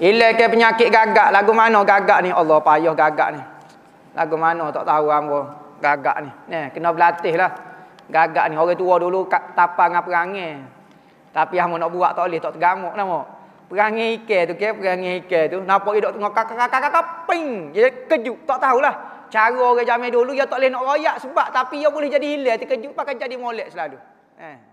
Ilai ke penyakit gagak. Lagu mana gagak ni? Allah payah gagak ni. Lagu mana tak tahu hamba gagak ni. Ne, kena berlatih lah. Gagak ni. Orang tua dulu kat tapang dengan perangai. Tapi hamba nak buat tak boleh. Tak tergamuk nama. Perangai ikan tu ke? Perangai ikan tu. Nampak dia tengok kakak-kakak-kakak. Ping! Dia kejut. Tak tahulah. Cara orang zaman dulu dia tak boleh nak royak sebab tapi dia boleh jadi hilang terkejut pakai jadi molek selalu. Eh.